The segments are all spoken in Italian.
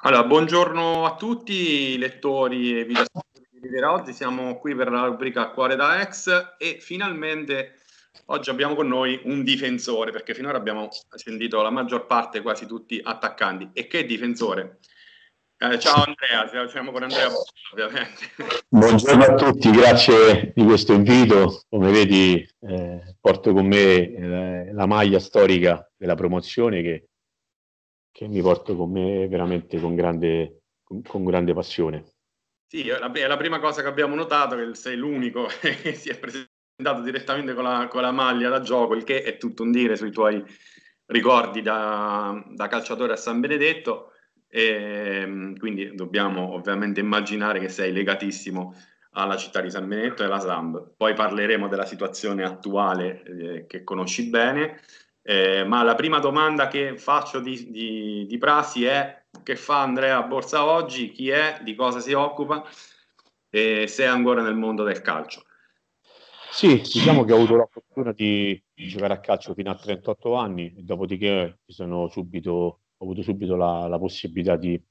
Allora, buongiorno a tutti, lettori e videoascoltatori di Oggi siamo qui per la rubrica Cuore da ex e finalmente oggi abbiamo con noi un difensore, perché finora abbiamo sentito la maggior parte, quasi tutti attaccanti. E che difensore? Eh, ciao Andrea, siamo con Andrea ovviamente. Buongiorno a tutti, grazie di questo invito. Come vedi eh, porto con me eh, la maglia storica della promozione che che mi porto con me veramente con grande, con, con grande passione. Sì, è la, la, prima cosa che abbiamo notato che sei l'unico che si è presentato direttamente con la, con la maglia da gioco, il che è tutto un dire sui tuoi ricordi da, da calciatore a San Benedetto. E, ehm, quindi dobbiamo ovviamente immaginare che sei legatissimo alla città di San Benedetto e alla Samb. Poi parleremo della situazione attuale eh, che conosci bene eh, ma la prima domanda che faccio di, di, di prassi è che fa Andrea Borsa oggi, chi è, di cosa si occupa e se è ancora nel mondo del calcio. Sì, diciamo che ho avuto la fortuna di, giocare a calcio fino a 38 anni, dopodiché subito, ho avuto subito la, la possibilità di,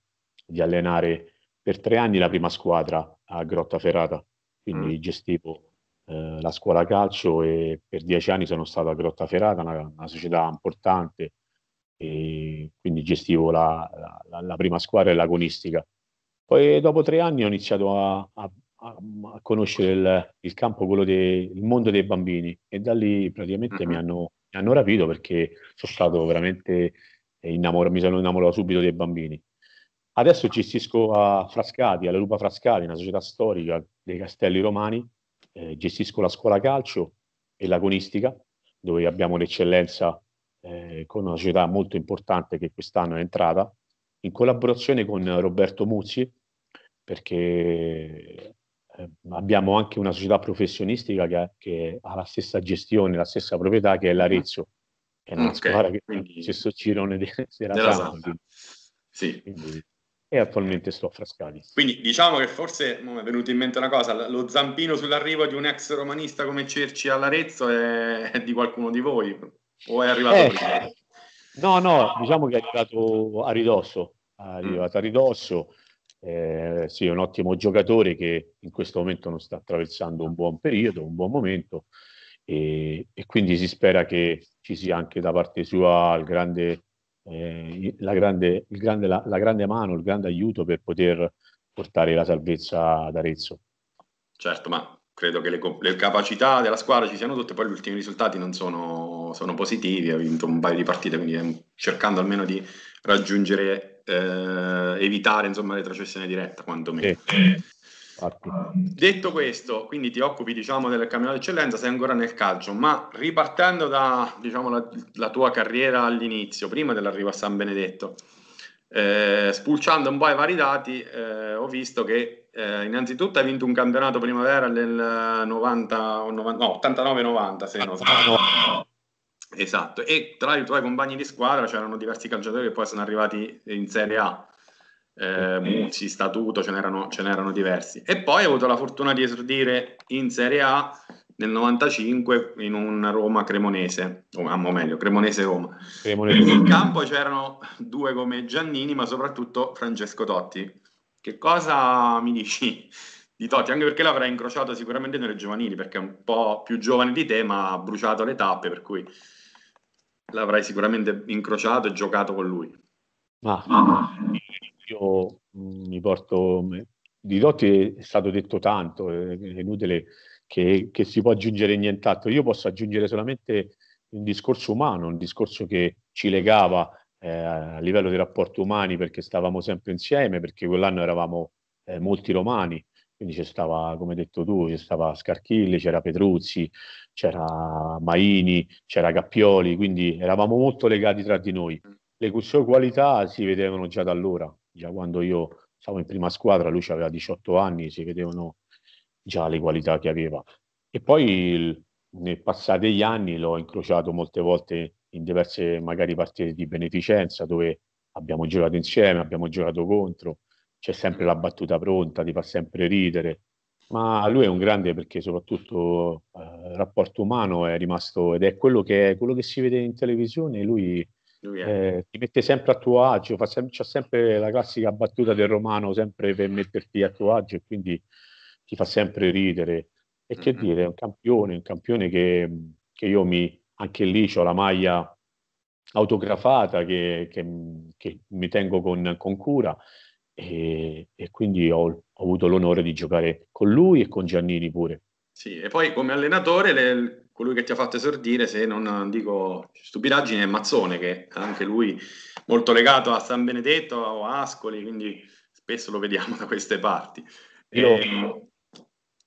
di, allenare per tre anni la prima squadra a Grottaferrata, quindi mm. gestivo eh, la scuola calcio e per dieci anni sono stato a Grottaferrata, una, una società importante, e quindi gestivo la, la, la prima squadra e l'agonistica. Poi dopo tre anni ho iniziato a, a, a conoscere il, il, campo, quello del mondo dei bambini e da lì praticamente mi hanno, mi hanno rapito perché sono stato veramente innamorato, mi sono innamorato subito dei bambini. Adesso gestisco a Frascati, alla Lupa Frascati, una società storica dei castelli romani, eh, gestisco la scuola calcio e l'agonistica, dove abbiamo l'eccellenza eh, con una società molto importante che quest'anno è entrata, in collaborazione con Roberto Muzzi, perché eh, abbiamo anche una società professionistica che, che, ha la stessa gestione, la stessa proprietà che è mm-hmm. l'Arezzo, che è una okay, squadra che quindi, stesso girone della, della Sampa. Sì. Quindi, e attualmente sto a Frascati. Quindi diciamo che forse mi è venuto in mente una cosa, lo zampino sull'arrivo di un ex romanista come Cerci all'Arezzo è, è di qualcuno di voi o è arrivato eh, prima? No, no, diciamo che è arrivato a ridosso, è arrivato mm. a ridosso, eh, sì, è un ottimo giocatore che in questo momento non sta attraversando un buon periodo, un buon momento e, e quindi si spera che ci sia anche da parte sua il grande eh, la, grande, grande, la, la, grande, mano, il grande aiuto per poter portare la salvezza ad Arezzo. Certo, ma credo che le, le capacità della squadra ci siano tutte, poi gli ultimi risultati non sono, sono positivi, ha vinto un paio di partite, quindi cercando almeno di raggiungere, eh, evitare insomma le retrocessione diretta, quantomeno. Sì. Infatti. Detto questo, quindi ti occupi diciamo del campionato d'eccellenza, sei ancora nel calcio, ma ripartendo da diciamo, la, la tua carriera all'inizio, prima dell'arrivo a San Benedetto, eh, spulciando un po' i vari dati, eh, ho visto che eh, innanzitutto hai vinto un campionato primavera nel 90, 90, no, 89-90, se non sbaglio. Esatto, e tra i tuoi compagni di squadra c'erano diversi calciatori che poi sono arrivati in Serie A eh, Muzzi, Statuto, ce n'erano, ce n'erano diversi. E poi ho avuto la fortuna di esordire in Serie A nel 95 in un Roma cremonese, o ah, meglio, Cremonese-Roma. In campo c'erano due come Giannini, ma soprattutto Francesco Totti. Che cosa mi dici di Totti? Anche perché l'avrai incrociato sicuramente nelle giovanili, perché è un po' più giovane di te, ma ha bruciato le tappe, per cui l'avrai sicuramente incrociato e giocato con lui. Ah io mm, mi porto, mm, di Dotti è stato detto tanto, è inutile che, che si può aggiungere nient'altro, io posso aggiungere solamente un discorso umano, un discorso che ci legava eh, a livello di rapporti umani perché stavamo sempre insieme, perché quell'anno eravamo eh, molti romani, quindi c'è stava, come hai detto tu, c'è stava Scarchilli, c'era Petruzzi, c'era Maini, c'era Cappioli, quindi eravamo molto legati tra di noi. Le sue qualità si vedevano già da allora, già quando io stavo in prima squadra, lui aveva 18 anni, si vedevano già le qualità che aveva. E poi il, nel passare degli anni l'ho incrociato molte volte in diverse magari partite di beneficenza dove abbiamo giocato insieme, abbiamo giocato contro, c'è sempre la battuta pronta, ti fa sempre ridere, ma lui è un grande perché soprattutto eh, il rapporto umano è rimasto ed è quello che, quello che si vede in televisione, lui eh, ti mette sempre a tuo agio, fa sem- c'è sempre la classica battuta del romano, sempre per metterti a tuo agio, e quindi ti fa sempre ridere. E che mm-hmm. dire, è un campione, un campione che, che io mi, anche lì ho la maglia autografata che, che, che mi tengo con, con cura e, e quindi ho, ho, avuto l'onore di giocare con lui e con Giannini pure. Sì, e poi come allenatore le, colui che ti ha fatto esordire, se non dico stupidaggine, è Mazzone, che anche lui molto legato a San Benedetto o Ascoli, quindi spesso lo vediamo da queste parti. Io... E, ehm,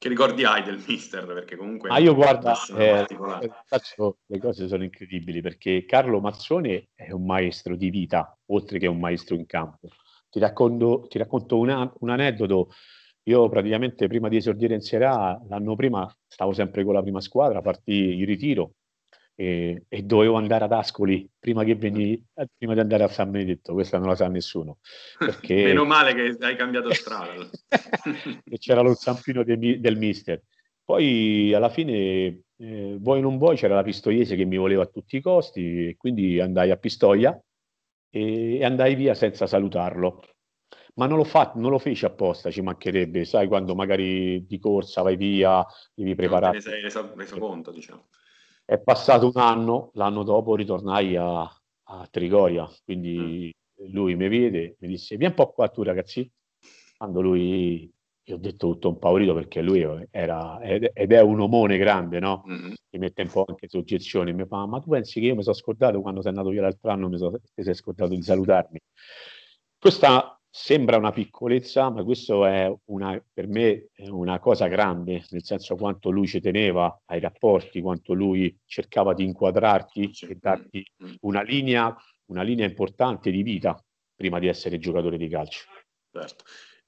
che ricordi hai del mister? Perché comunque... Ah, io guarda, eh, eh, faccio, le cose sono incredibili perché Carlo Mazzone è un maestro di vita, oltre che un maestro in campo. Ti racconto, ti racconto una, un aneddoto io praticamente prima di esordire in Serie A, l'anno prima stavo sempre con la prima squadra, partì in ritiro e, e dovevo andare ad Ascoli prima, veni, eh, prima, di andare a San Benedetto, questa non la sa nessuno. Perché... Meno male che hai cambiato strada. e c'era lo zampino de, del mister. Poi alla fine, eh, vuoi non vuoi, c'era la Pistoiese che mi voleva a tutti i costi, e quindi andai a Pistoia e, e andai via senza salutarlo ma non lo, fa, non lo feci apposta, ci mancherebbe, sai, quando magari di corsa vai via, devi preparare. te Ne sei reso, reso conto, diciamo. È passato un anno, l'anno dopo ritornai a, a Trigoria, quindi mm. lui mi vede, mi disse, vieni un po' qua tu ragazzi, quando lui io ho detto tutto impaurito perché lui era ed è un omone grande, no? Mm-hmm. Che mette un po' anche soggezione. Mi fa, ma tu pensi che io mi sono scordato quando sei andato via l'altro anno, mi sono, sei scordato di salutarmi. Questa Sembra una piccolezza, ma questo è una, per me è una cosa grande, nel senso quanto lui ci teneva ai rapporti, quanto lui cercava di inquadrarti e darti una linea, una linea importante di vita prima di essere giocatore di calcio. Certo.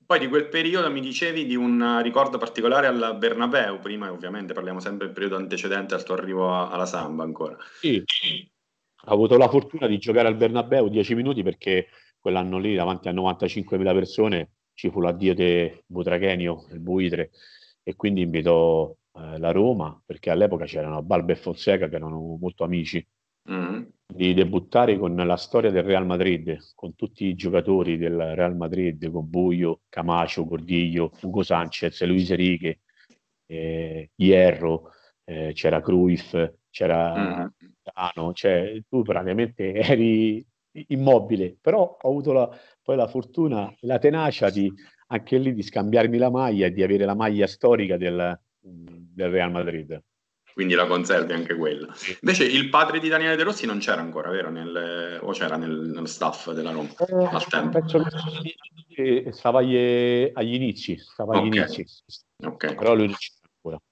Poi di quel periodo mi dicevi di un ricordo particolare al Bernabeu, prima ovviamente parliamo sempre del periodo antecedente al tuo arrivo alla Samba ancora. Sì, ho avuto la fortuna di giocare al Bernabeu 10 minuti perché quell'anno lì davanti a 95.000 persone ci fu l'addio di Butrachenio, il Buitre, e quindi invitò eh, la Roma, perché all'epoca c'erano Balbe e Fonseca che erano molto amici, mm. di debuttare con la storia del Real Madrid, con tutti i giocatori del Real Madrid, con Buio, Camacho, Gordiglio, Ugo Sanchez, Luis Enrique, eh, Hierro, eh, c'era Cruyff, c'era mm. Mm-hmm. Dano, cioè tu praticamente eri immobile, però ho avuto la, poi la fortuna e la tenacia di, anche lì di scambiarmi la maglia e di avere la maglia storica del, del Real Madrid quindi la conservi anche quella. Invece il padre di Daniele De Rossi non c'era ancora, vero? Nel, o c'era nel, nello staff della Roma eh, al tempo? Penso che stava agli, agli inizi, stava agli okay. inizi. Okay. Però lui non c'era ancora.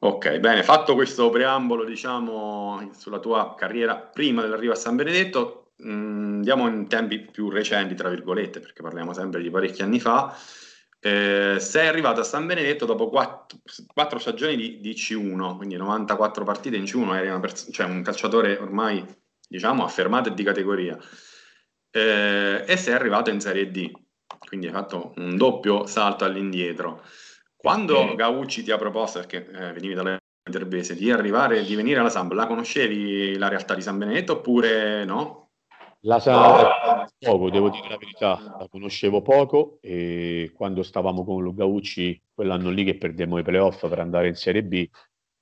Ok, bene, fatto questo preambolo, diciamo, sulla tua carriera prima dell'arrivo a San Benedetto, Mm, andiamo in tempi più recenti, tra virgolette, perché parliamo sempre di parecchi anni fa, eh, sei arrivato a San Benedetto dopo quattro, 4 stagioni di, di, C1, quindi 94 partite in C1, eri pers- cioè un calciatore ormai diciamo affermato e di categoria, eh, e sei arrivato in Serie D, quindi hai fatto un doppio salto all'indietro. Quando mm. Gaucci ti ha proposto, perché eh, venivi dalle di arrivare, di venire alla Samba, la conoscevi la realtà di San Benedetto oppure no? La sa poco, devo dire la verità, la conoscevo poco e quando stavamo con Lugaucci quell'anno lì che perdemmo i playoff per andare in Serie B,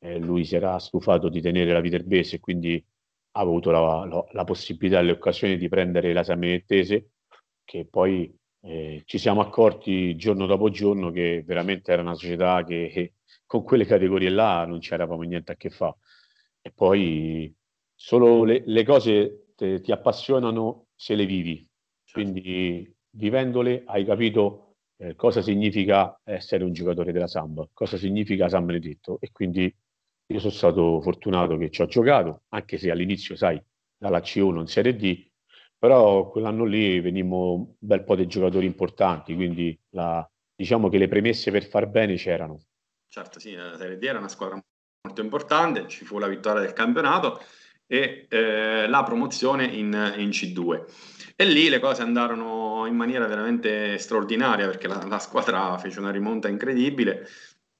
eh, lui si era stufato di tenere la Viterbese e quindi ha avuto la, la, la possibilità e l'occasione di prendere la Samenettese che poi eh, ci siamo accorti giorno dopo giorno che veramente era una società che, che eh, con quelle categorie là non c'era proprio niente a che fare. E poi solo le, le cose te, ti appassionano se le vivi. Certo. Quindi vivendole hai capito eh, cosa significa essere un giocatore della Samba, cosa significa San Benedetto e quindi io sono stato fortunato che ci ho giocato, anche se all'inizio, sai, dalla C1 in Serie D, però quell'anno lì venimmo un bel po' di giocatori importanti, quindi la, diciamo che le premesse per far bene c'erano. Certo, sì, la Serie D era una squadra molto importante, ci fu la vittoria del campionato e eh, la promozione in, in, C2. E lì le cose andarono in maniera veramente straordinaria perché la, la squadra fece una rimonta incredibile,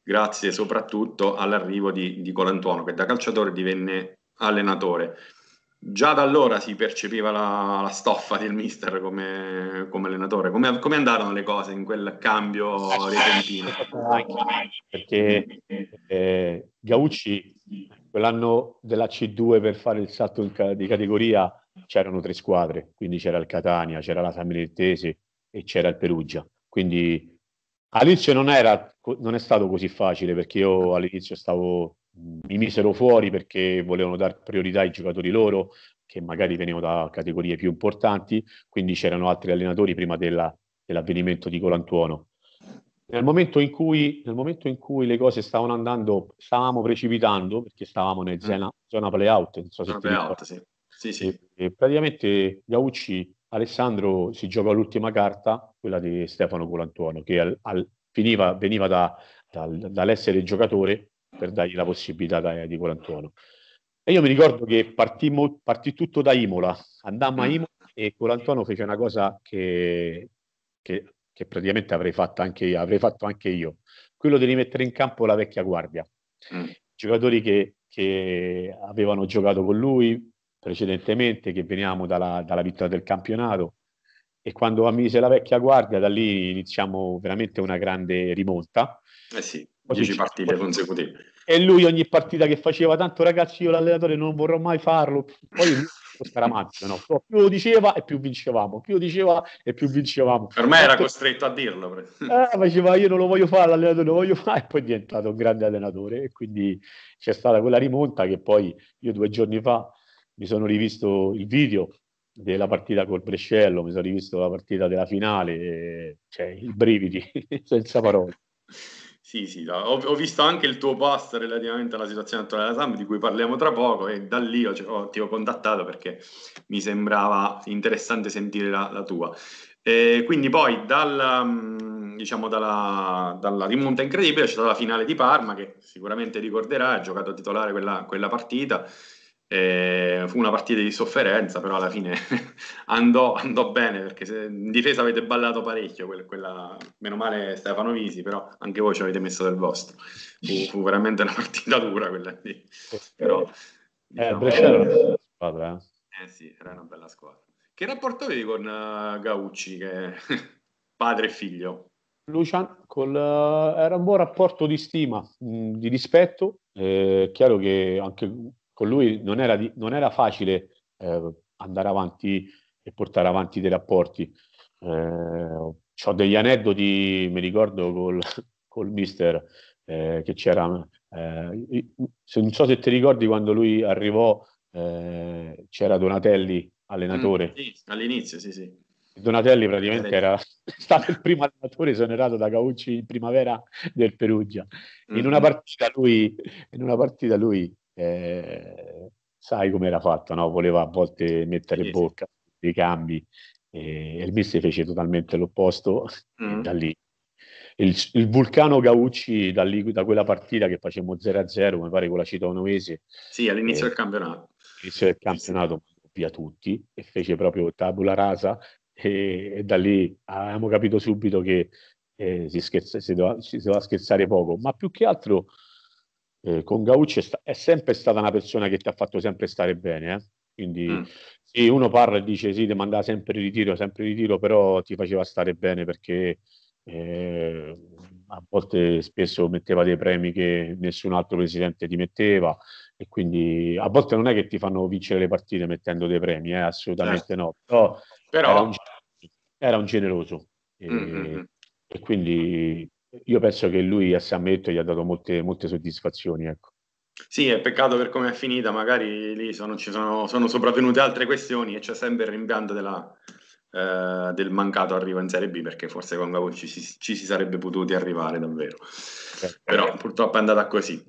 grazie soprattutto all'arrivo di, di Colantuono che da calciatore divenne allenatore. Già da allora si percepiva la, la stoffa del mister come, come allenatore. Come, come, andarono le cose in quel cambio repentino? Perché eh, Gaucci quell'anno della C2 per fare il salto di categoria c'erano tre squadre, quindi c'era il Catania, c'era la San Benedettese e c'era il Perugia. Quindi all'inizio non, era, non è stato così facile perché io all'inizio stavo, mi misero fuori perché volevano dare priorità ai giocatori loro che magari venivano da categorie più importanti, quindi c'erano altri allenatori prima della, dell'avvenimento di Colantuono nel momento, cui, nel momento in cui, le cose stavano andando, stavamo precipitando, perché stavamo nella mm. zona, mm. zona playout, non so se playout, sì. Sì, sì. E, e praticamente Gaucci, Alessandro si giocò l'ultima carta, quella di Stefano Colantuono, che al, al, finiva, veniva da, da, dall'essere giocatore per dargli la possibilità da, di Colantuono. E io mi ricordo che partimo, partì tutto da Imola, andammo a mm. Imola e Colantuono fece una cosa che, che che praticamente avrei fatto anche io, avrei fatto anche io, quello di rimettere in campo la vecchia guardia, mm. giocatori che, che avevano giocato con lui precedentemente, che veniamo dalla, dalla vittoria del campionato e quando ammise la vecchia guardia da lì iniziamo veramente una grande rimonta. Eh sì, 10 partite consecutive. E lui ogni partita che faceva, tanto ragazzi io l'allenatore non vorrò mai farlo, poi Francesco no? più lo diceva e più vincevamo, più lo diceva e più vincevamo. Per me era costretto a dirlo. Eh, faceva io non lo voglio fare, l'allenatore lo voglio fare e poi è diventato un grande allenatore e quindi c'è stata quella rimonta che poi io due giorni fa mi sono rivisto il video della partita col Brescello, mi sono rivisto la partita della finale, cioè i brividi, senza parole. Sì, sì, ho, ho, visto anche il tuo post relativamente alla situazione attuale della SAM di cui parliamo tra poco e da lì ho, ho, ti ho contattato perché mi sembrava interessante sentire la, la tua. E quindi poi dalla, mm, diciamo, dalla, dalla, rimonta incredibile c'è stata la finale di Parma che sicuramente ricorderà, ha giocato titolare quella, quella partita eh, fu una partita di sofferenza, però alla fine andò, andò, bene perché se, in difesa avete ballato parecchio. Quella, quella, meno male Stefano Visi, però anche voi ci avete messo del vostro. Fu, fu veramente una partita dura quella lì. Però, eh, diciamo, Brescia era una eh, bella squadra. Eh. eh sì, era una bella squadra. Che rapporto avevi con uh, Gaucci, che padre e figlio? Lucian, col, uh, era un buon rapporto di stima, mh, mm, di rispetto. È eh, chiaro che anche con lui non era, di, non era facile eh, andare avanti e portare avanti dei rapporti. Eh, ho degli aneddoti, mi ricordo col, col mister eh, che c'era, eh, non so se ti ricordi quando lui arrivò, eh, c'era Donatelli, allenatore. Mm, sì, all'inizio, sì, sì. Donatelli praticamente era stato il primo allenatore esonerato da Caucci in primavera del Perugia. In, una mm-hmm. partita lui, in una partita lui eh, sai come era fatta, no? voleva a volte mettere sì, bocca sì. dei cambi e, il Messi fece totalmente l'opposto mm. da lì. Il, il, vulcano Gaucci da, lì, da quella partita che facemmo 0-0, mi pare con la Citonovese. Sì, all'inizio eh, del campionato. All'inizio del campionato via tutti e fece proprio tabula rasa e, e da lì avevamo capito subito che eh, si, scherza, si, doveva, si, doveva, scherzare poco, ma più che altro eh, con Gaucci è, sta- è, sempre stata una persona che ti ha fatto sempre stare bene. Eh? Quindi mm. sì, uno parla e dice sì, ti mandava sempre in ritiro, sempre in ritiro, però ti faceva stare bene perché eh, a volte spesso metteva dei premi che nessun altro presidente ti metteva e quindi a volte non è che ti fanno vincere le partite mettendo dei premi, eh, assolutamente no, certo. però, però... Era, un, era, un, generoso. E, mm-hmm. e quindi io penso che lui a San Benedetto gli ha dato molte, molte soddisfazioni. Ecco. Sì, è peccato per come è finita, magari lì sono, ci sono, sono, sopravvenute altre questioni e c'è sempre il rimpianto della, eh, del mancato arrivo in Serie B perché forse con Gavon ci, ci, si sarebbe potuti arrivare davvero. Certo. Però purtroppo è andata così.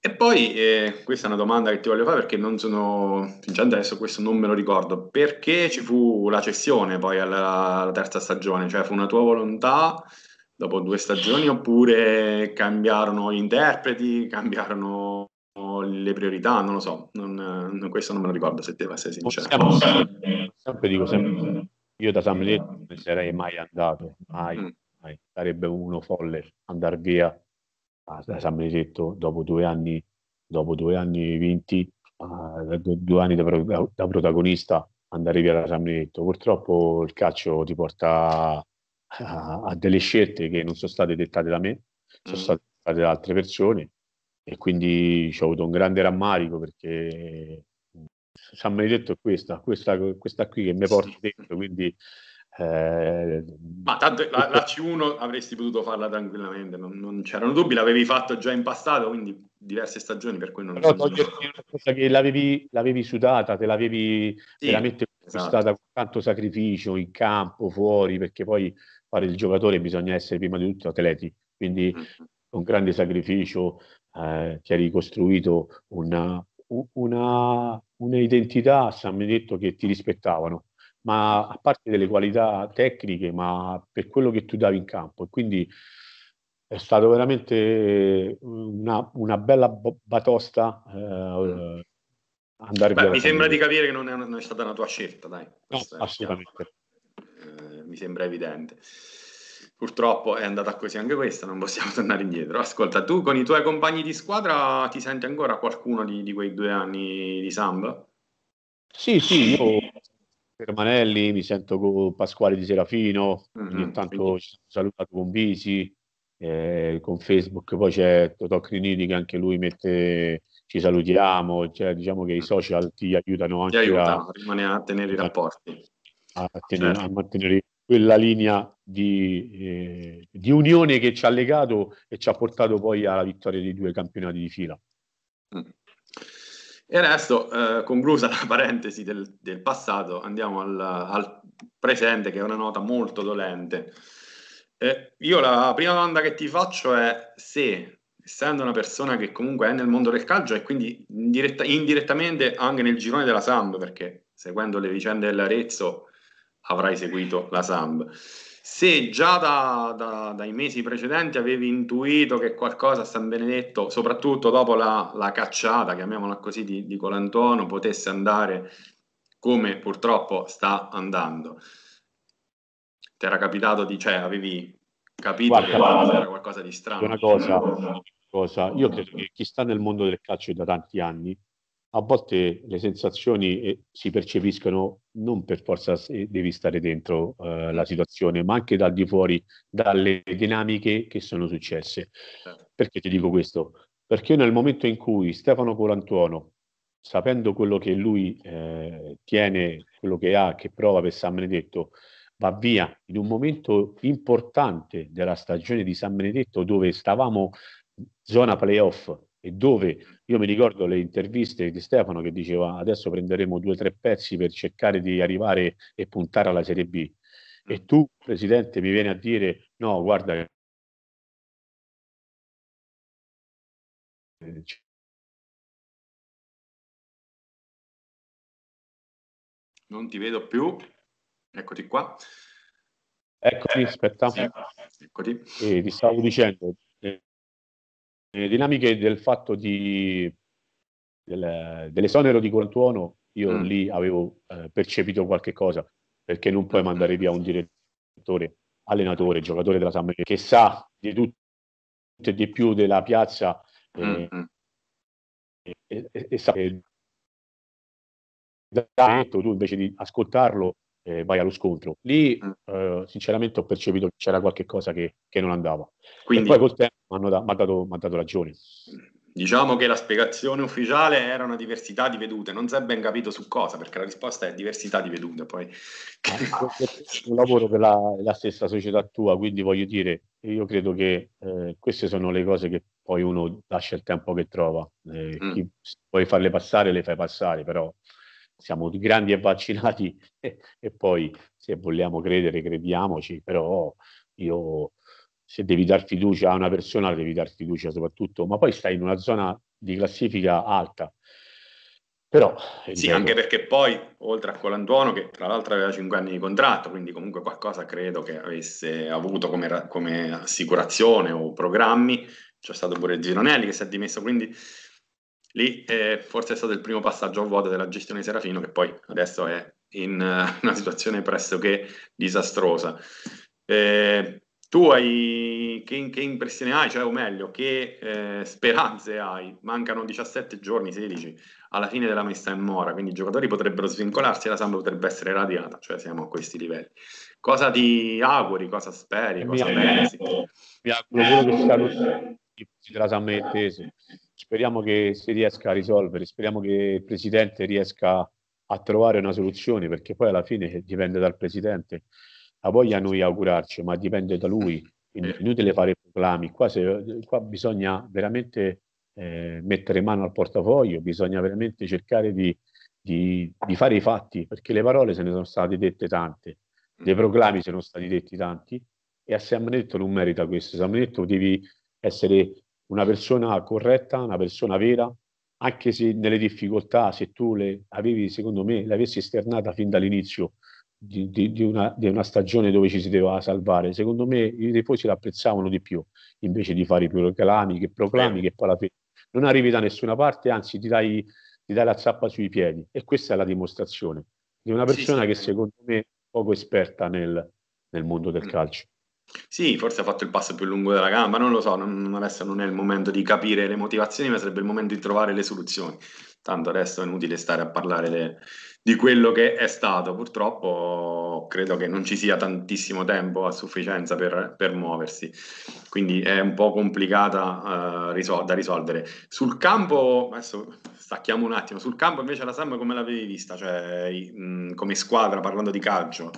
E poi, eh, questa è una domanda che ti voglio fare perché non sono, già adesso questo non me lo ricordo, perché ci fu la cessione poi alla, alla terza stagione? Cioè fu una tua volontà? dopo due stagioni oppure cambiarono gli interpreti, cambiarono le priorità, non lo so, non, questo non me lo ricordo se devo essere sincero. Possiamo, sempre dico sempre, io da San Miletto non sarei mai andato, mai, mm. mai. sarebbe uno folle andare via da San Benedetto dopo due anni, dopo due anni vinti, uh, due anni da, pro, da, protagonista, andare via da San Benedetto. Purtroppo il calcio ti porta Ah, a, a delle scelte che non sono state dettate da me, sono mm. state dettate da altre persone e quindi ho avuto un grande rammarico perché mm, ci hanno detto questa, questa, questa qui che mi porta dentro, quindi eh, Ma tanto la, la, C1 avresti potuto farla tranquillamente, non, non, c'erano dubbi, l'avevi fatto già in passato, quindi diverse stagioni per cui non Però toglierti una cosa che l'avevi, l'avevi, sudata, te l'avevi sì, veramente esatto. con tanto sacrificio in campo, fuori, perché poi fare il giocatore bisogna essere prima di tutto atleti, quindi mm-hmm. con grande sacrificio eh, ti hai ricostruito una, una, un'identità, Sam detto, che ti rispettavano ma a parte delle qualità tecniche, ma per quello che tu davi in campo. E quindi è stata veramente eh, una, una bella batosta eh, mm. eh, andare Beh, Mi sembra di capire che non è, non è, stata una tua scelta, dai. No, assolutamente. Eh, mi sembra evidente. Purtroppo è andata così anche questa, non possiamo tornare indietro. Ascolta, tu con i tuoi compagni di squadra ti senti ancora qualcuno di, di quei due anni di Samba? Sì, sì, io Permanelli, mi sento con Pasquale Di Serafino, mm-hmm, ogni quindi. ci salutato con Bisi, eh, con Facebook, poi c'è Totò Criniti che anche lui mette ci salutiamo, cioè, diciamo che i social ti aiutano anche ti aiutano, a, a, tenere i rapporti, a, tenere, certo. a mantenere quella linea di, eh, di, unione che ci ha legato e ci ha portato poi alla vittoria dei due campionati di fila. Mm. E adesso, eh, conclusa la parentesi del, del passato, andiamo al, al, presente, che è una nota molto dolente. Eh, io la prima domanda che ti faccio è se, essendo una persona che comunque è nel mondo del calcio e quindi indiretta, indirettamente anche nel girone della Samp, perché seguendo le vicende dell'Arezzo avrai seguito la Samp, se già da, da, dai mesi precedenti avevi intuito che qualcosa a San Benedetto, soprattutto dopo la, la cacciata, chiamiamola così, di, di, Colantono, potesse andare come purtroppo sta andando, ti era capitato di, cioè, avevi capito Guarda, che guarda, c'era qualcosa di strano. Una cosa, diciamo. una cosa, io credo che chi sta nel mondo del calcio da tanti anni a volte le sensazioni eh, si percepiscono non per forza se eh, devi stare dentro eh, la situazione, ma anche dal di fuori, dalle dinamiche che sono successe. Certo. Perché ti dico questo? Perché nel momento in cui Stefano Colantuono, sapendo quello che lui eh, tiene, quello che ha, che prova per San Benedetto, va via in un momento importante della stagione di San Benedetto dove stavamo zona playoff e dove io mi ricordo le interviste di Stefano che diceva adesso prenderemo due o tre pezzi per cercare di arrivare e puntare alla Serie B. E mm. tu, Presidente, mi vieni a dire no, guarda, non ti vedo più. Eccoti qua. Eccoti, aspetta. Sì, eccoti. E eh, ti stavo dicendo, le eh, dinamiche del fatto di, del, dell'esonero di Quantuono, io mm. lì avevo eh, percepito qualche cosa, perché non puoi mandare via un direttore, allenatore, giocatore della Sammeria, che sa di tutto e di più della piazza eh, mm. mm. e, e, e, sa che tu invece di ascoltarlo eh, vai allo scontro. Lì, mm. eh, sinceramente, ho percepito che c'era qualche cosa che, che non andava. Quindi, e poi col tempo mi da, hanno dato, dato, ragione. Diciamo che la spiegazione ufficiale era una diversità di vedute, non si è ben capito su cosa, perché la risposta è diversità di vedute. Poi. Un lavoro per la, la, stessa società tua, quindi voglio dire, io credo che eh, queste sono le cose che poi uno lascia il tempo che trova. Eh, mm. Chi, puoi farle passare, le fai passare, però siamo grandi e vaccinati e, e poi se vogliamo credere crediamoci, però io se devi dar fiducia a una persona devi dar fiducia soprattutto, ma poi stai in una zona di classifica alta. Però, eh, sì, vero. anche perché poi, oltre a Colantuono, che tra l'altro aveva 5 anni di contratto, quindi comunque qualcosa credo che avesse avuto come, come assicurazione o programmi, c'è stato pure Gironelli che si è dimesso, quindi Lì eh, forse è stato il primo passaggio a vuoto della gestione di Serafino, che poi adesso è in uh, una situazione pressoché disastrosa. Eh, tu hai, che, che, impressione hai, cioè, o meglio, che eh, speranze hai? Mancano 17 giorni, 16, alla fine della messa in mora, quindi i giocatori potrebbero svincolarsi e la Samba potrebbe essere radiata, cioè siamo a questi livelli. Cosa ti auguri, cosa speri, eh, cosa mi pensi? Mi auguro quello che sia lo della Samba intese, speriamo che si riesca a risolvere, speriamo che il Presidente riesca a trovare una soluzione, perché poi alla fine dipende dal Presidente. La voglia noi augurarci, ma dipende da lui. Inutile fare proclami, qua, se, qua bisogna veramente eh, mettere mano al portafoglio, bisogna veramente cercare di, di, di, fare i fatti, perché le parole se ne sono state dette tante, dei proclami se ne sono stati detti tanti, e a Samnetto non merita questo, Samnetto devi essere una persona corretta, una persona vera, anche se nelle difficoltà, se tu le avevi, secondo me, l'avessi esternata fin dall'inizio di, di, di, una, di, una, stagione dove ci si doveva salvare, secondo me i tifosi l'apprezzavano di più, invece di fare i proclami, che proclami, che poi alla fine non arrivi da nessuna parte, anzi ti dai, ti dai la zappa sui piedi. E questa è la dimostrazione di una persona sì, sì. che secondo me è poco esperta nel, nel mondo del mm. calcio. Sì, forse ha fatto il passo più lungo della gamba, non lo so, non, adesso non è il momento di capire le motivazioni, ma sarebbe il momento di trovare le soluzioni. Tanto adesso è inutile stare a parlare le, di quello che è stato. Purtroppo credo che non ci sia tantissimo tempo a sufficienza per, per muoversi, quindi è un po' complicata uh, eh, risol- da risolvere. Sul campo, adesso stacchiamo un attimo, sul campo invece la Sam come l'avevi vista? Cioè, mh, come squadra, parlando di calcio?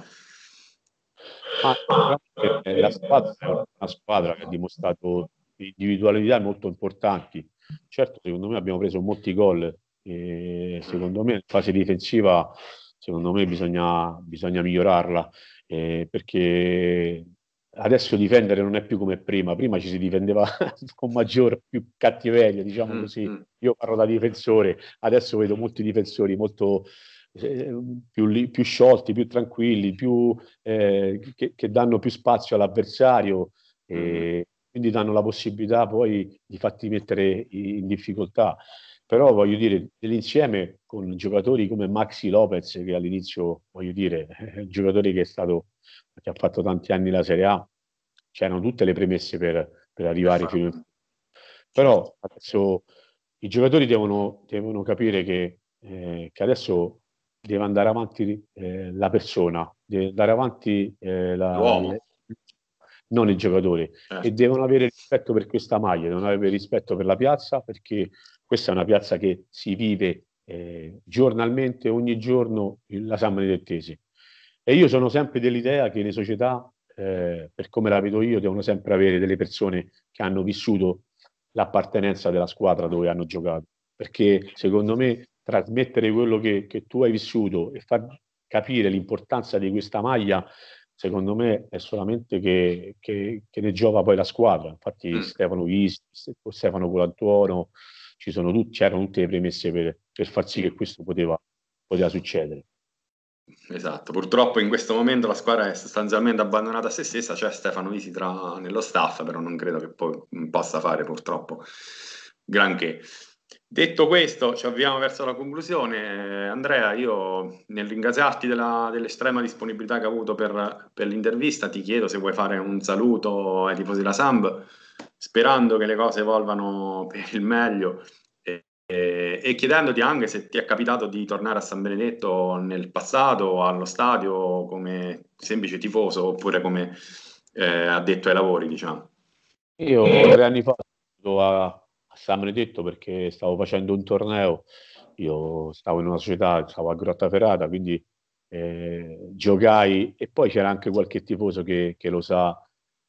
Ah, eh, la squadra una squadra che ha dimostrato individualità molto importanti. Certo, secondo me abbiamo preso molti gol, e secondo me in fase difensiva secondo me bisogna, bisogna migliorarla eh, perché adesso difendere non è più come prima, prima ci si difendeva con maggior più cattiveria, diciamo mm, così. Mm. Io parlo da difensore, adesso vedo molti difensori molto Ehm, più, più, sciolti, più tranquilli, più, eh, che, che, danno più spazio all'avversario e mm. quindi danno la possibilità poi di farti mettere in difficoltà. Però voglio dire, nell'insieme con giocatori come Maxi Lopez, che all'inizio, voglio dire, è un giocatore che, è stato, che ha fatto tanti anni la Serie A, c'erano tutte le premesse per, per arrivare esatto. fino in esatto. però adesso i giocatori devono, devono capire che, eh, che adesso deve andare avanti eh, la persona, deve andare avanti eh, la, l'uomo, non i giocatori, eh. e devono avere rispetto per questa maglia, devono avere rispetto per la piazza, perché questa è una piazza che si vive eh, giornalmente, ogni giorno, la San di E io sono sempre dell'idea che le società, eh, per come la vedo io, devono sempre avere delle persone che hanno vissuto l'appartenenza della squadra dove hanno giocato, perché secondo me trasmettere quello che, che tu hai vissuto e far capire l'importanza di questa maglia, secondo me è solamente che, che, che ne giova poi la squadra. Infatti mm. Stefano Visi, Stefano Colantuono, ci sono tutti, c'erano tutte le premesse per, per far sì che questo poteva, poteva succedere. Esatto, purtroppo in questo momento la squadra è sostanzialmente abbandonata a se stessa, c'è cioè Stefano Visi tra, nello staff, però non credo che poi possa fare purtroppo granché. Detto questo, ci avviamo verso la conclusione. Andrea, io nel ringraziarti della, dell'estrema disponibilità che ha avuto per, per, l'intervista, ti chiedo se vuoi fare un saluto ai tifosi della Samb, sperando che le cose evolvano per il meglio e, e, e, chiedendoti anche se ti è capitato di tornare a San Benedetto nel passato, allo stadio, come semplice tifoso oppure come eh, addetto ai lavori, diciamo. Io tre anni fa a a San Benedetto perché stavo facendo un torneo, io stavo in una società, stavo a Grottaferrata, quindi eh, giocai e poi c'era anche qualche tifoso che, che lo sa,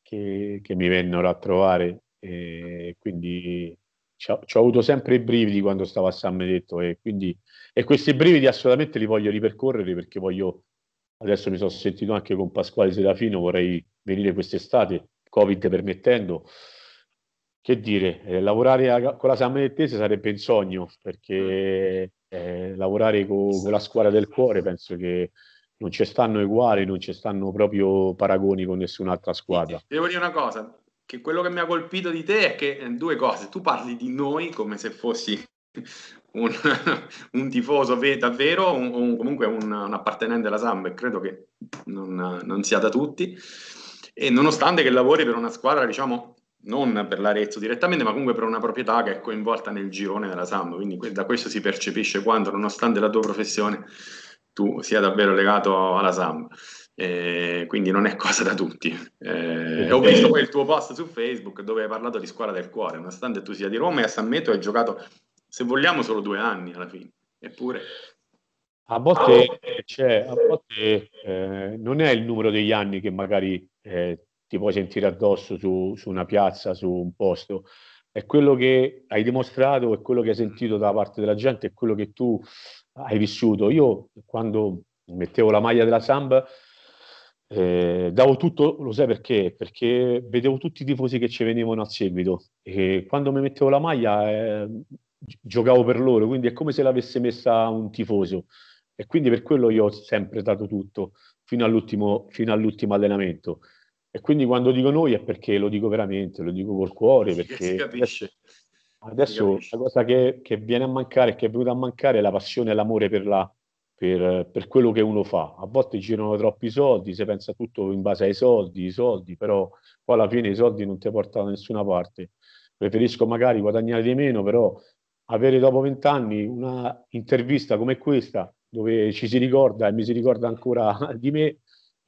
che, che, mi vennero a trovare e quindi ci ho, avuto sempre i brividi quando stavo a San Benedetto e, quindi, e questi brividi assolutamente li voglio ripercorrere perché voglio, adesso mi sono sentito anche con Pasquale Serafino, vorrei venire quest'estate, Covid permettendo, che dire, eh, lavorare a, con la Sammanettese sarebbe un sogno, perché mm. eh, lavorare co, con la squadra del cuore penso che non ci stanno uguali, non ci stanno proprio paragoni con nessun'altra squadra. devo dire una cosa, che quello che mi ha colpito di te è che eh, due cose, tu parli di noi come se fossi un, un tifoso davvero, un, un, comunque un, appartenente alla Samba, e credo che non, non sia da tutti, e nonostante che lavori per una squadra, diciamo, non per l'Arezzo direttamente, ma comunque per una proprietà che è coinvolta nel girone della Samba. Quindi da questo si percepisce quanto, nonostante la tua professione, tu sia davvero legato alla Samba. Eh, quindi non è cosa da tutti. Eh, ho visto poi il tuo post su Facebook dove hai parlato di squadra del cuore, nonostante tu sia di Roma e a San Meto hai giocato, se vogliamo, solo due anni alla fine. Eppure... A volte, cioè, a volte eh, non è il numero degli anni che magari eh, ti puoi sentire addosso su, su una piazza, su un posto. È quello che hai dimostrato, è quello che hai sentito da parte della gente, è quello che tu hai vissuto. Io quando mettevo la maglia della Samba eh, davo tutto, lo sai perché? Perché vedevo tutti i tifosi che ci venivano a seguito e quando mi mettevo la maglia eh, giocavo per loro, quindi è come se l'avesse messa un tifoso e quindi per quello io ho sempre dato tutto fino all'ultimo, fino all'ultimo allenamento. E quindi quando dico noi è perché lo dico veramente, lo dico col cuore, perché si capisce. adesso, si capisce. la cosa che, che, viene a mancare, che è venuta a mancare è la passione e l'amore per, la, per, per, quello che uno fa. A volte girano troppi soldi, si pensa tutto in base ai soldi, i soldi, però poi alla fine i soldi non ti portano da nessuna parte. Preferisco magari guadagnare di meno, però avere dopo vent'anni una intervista come questa dove ci si ricorda e mi si ricorda ancora di me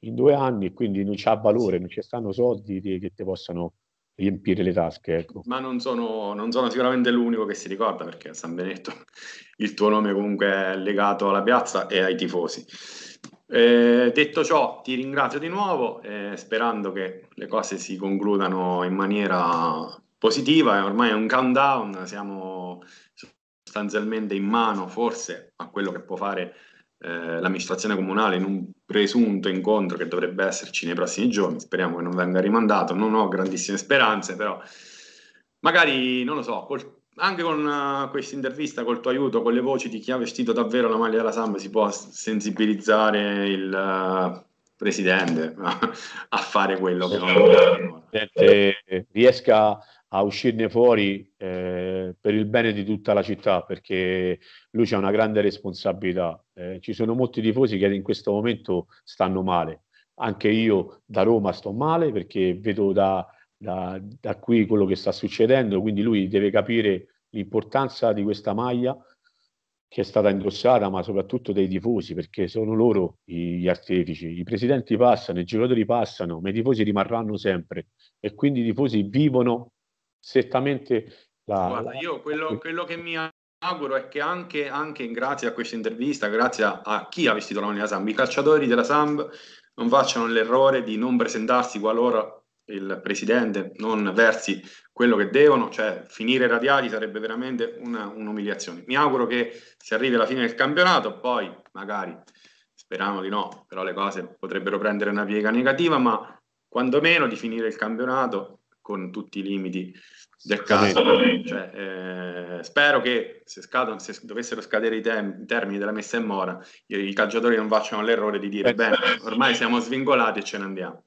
in due anni quindi non c'ha valore, sì. non ci stanno soldi che ti possano riempire le tasche. Ecco. Ma non sono, non sono, sicuramente l'unico che si ricorda perché a San Benetto il tuo nome comunque è legato alla piazza e ai tifosi. Eh, detto ciò, ti ringrazio di nuovo, eh, sperando che le cose si concludano in maniera positiva. è Ormai è un countdown, siamo sostanzialmente in mano forse a quello che può fare eh, l'amministrazione comunale in un presunto incontro che dovrebbe esserci nei prossimi giorni, speriamo che non venga rimandato, non ho grandissime speranze, però magari, non lo so, col, anche con uh, questa intervista, col tuo aiuto, con le voci di chi ha vestito davvero la maglia della Samba, si può sensibilizzare il... Uh, presidente a fare quello che non eh, riesca a uscirne fuori eh, per il bene di tutta la città, perché lui c'è una grande responsabilità. Eh, ci sono molti tifosi che in questo momento stanno male. Anche io da Roma sto male perché vedo da, da, da qui quello che sta succedendo, quindi lui deve capire l'importanza di questa maglia che è stata indossata, ma soprattutto dei tifosi, perché sono loro gli artefici. I presidenti passano, i giocatori passano, ma i tifosi rimarranno sempre e quindi i tifosi vivono strettamente la... Guarda, io quello, quello, che mi auguro è che anche, anche grazie a questa intervista, grazie a chi ha vestito la maglia della Samb, i calciatori della Samb non facciano l'errore di non presentarsi qualora il presidente non versi quello che devono, cioè finire radiati sarebbe veramente una, un'umiliazione. Mi auguro che si arrivi alla fine del campionato, poi magari speriamo di no, però le cose potrebbero prendere una piega negativa, ma quantomeno di finire il campionato con tutti i limiti del caso. Cioè, eh, spero che se, scadono, se dovessero scadere i, tem- i, termini della messa in mora, i, i calciatori non facciano l'errore di dire, beh, ormai siamo svingolati e ce ne andiamo.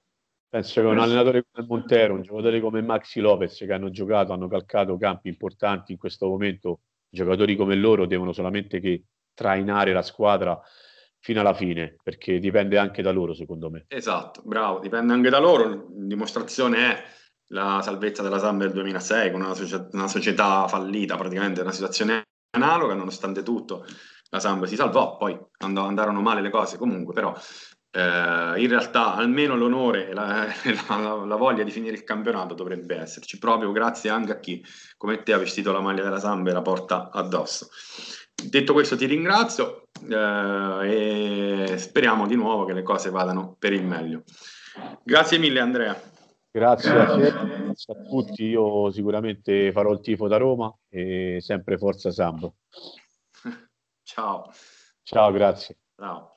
Penso che un allenatore come Montero, un giocatore come Maxi Lopez che hanno giocato, hanno calcato campi importanti in questo momento, giocatori come loro devono solamente che trainare la squadra fino alla fine, perché dipende anche da loro secondo me. Esatto, bravo, dipende anche da loro. La dimostrazione è la salvezza della Samba del 2006 con una, socia- una società fallita, praticamente una situazione analoga, nonostante tutto la Samba si salvò, poi andò, andarono male le cose comunque, però eh, in realtà almeno l'onore e la, la, la, voglia di finire il campionato dovrebbe esserci, proprio grazie anche a chi come te ha vestito la maglia della Samba e la porta addosso. Detto questo ti ringrazio eh, e speriamo di nuovo che le cose vadano per il meglio. Grazie mille Andrea. Grazie a grazie a tutti. Io sicuramente farò il tifo da Roma e sempre forza Sambo. Ciao. Ciao, grazie. Ciao.